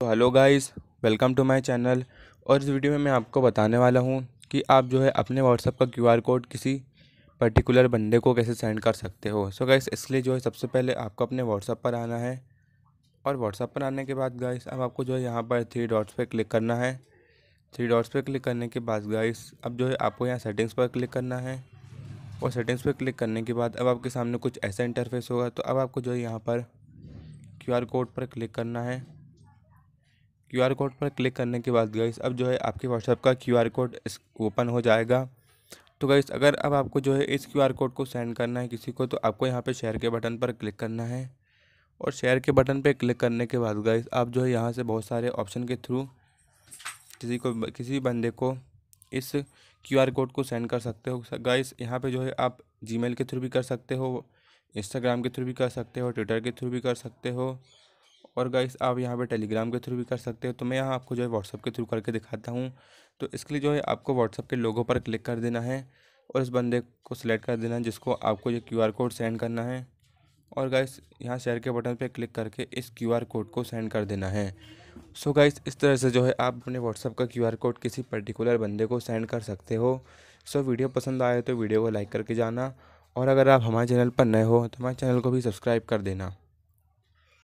तो hello guys welcome to my channel और इस वीडियो में मैं आपको बताने वाला हूँ कि आप जो है अपने व्हाट्सअप का क्यूआर कोड किसी पर्टिकुलर बंदे को कैसे सेंड कर सकते हो सो so गाइस इसलिए जो है सबसे पहले आपको अपने व्हाट्सअप पर आना है और व्हाट्सअप पर आने के बाद गाइस अब आपको जो है यहाँ पर थ्री डॉट्स पर क्लिक करना है थ्री डॉट्स पर क्लिक करने के बाद गाइस अब जो है आपको यहाँ सेटिंग्स पर क्लिक करना है और सेटिंग्स पर क्लिक करने के बाद अब आपके सामने कुछ ऐसा इंटरफेस होगा तो अब आपको जो है यहाँ पर क्यू कोड पर क्लिक करना है क्यू आर कोड पर क्लिक करने के बाद गाइस अब जो है आपके व्हाट्सएप का क्यू आर कोड ओपन हो जाएगा तो गाइस अगर अब आपको जो है इस क्यू आर कोड को सेंड करना है किसी को तो आपको यहाँ पे शेयर के बटन पर क्लिक करना है और शेयर के बटन पर क्लिक करने के बाद गाइस आप जो है यहाँ से बहुत सारे ऑप्शन के थ्रू किसी को किसी बंदे को इस क्यू आर कोड को सेंड कर सकते हो गाइस यहाँ पर जो है आप जी के थ्रू भी कर सकते हो इंस्टाग्राम के थ्रू भी कर सकते हो ट्विटर के थ्रू भी कर सकते हो और गाइस आप यहाँ पे टेलीग्राम के थ्रू भी कर सकते हो तो मैं यहाँ आपको जो है व्हाट्सअप के थ्रू करके दिखाता हूँ तो इसके लिए जो है आपको व्हाट्सअप के लोगों पर क्लिक कर देना है और इस बंदे को सिलेक्ट कर देना है जिसको आपको ये क्यू कोड सेंड करना है और गाइस यहाँ शेयर के बटन पर क्लिक करके इस क्यू कोड को सेंड कर देना है सो so गाइस इस तरह से जो है आप अपने व्हाट्सअप का क्यू कोड किसी पर्टिकुलर बंदे को सेंड कर सकते हो सो so, वीडियो पसंद आए तो वीडियो को लाइक करके जाना और अगर आप हमारे चैनल पर नए हो तो हमारे चैनल को भी सब्सक्राइब कर देना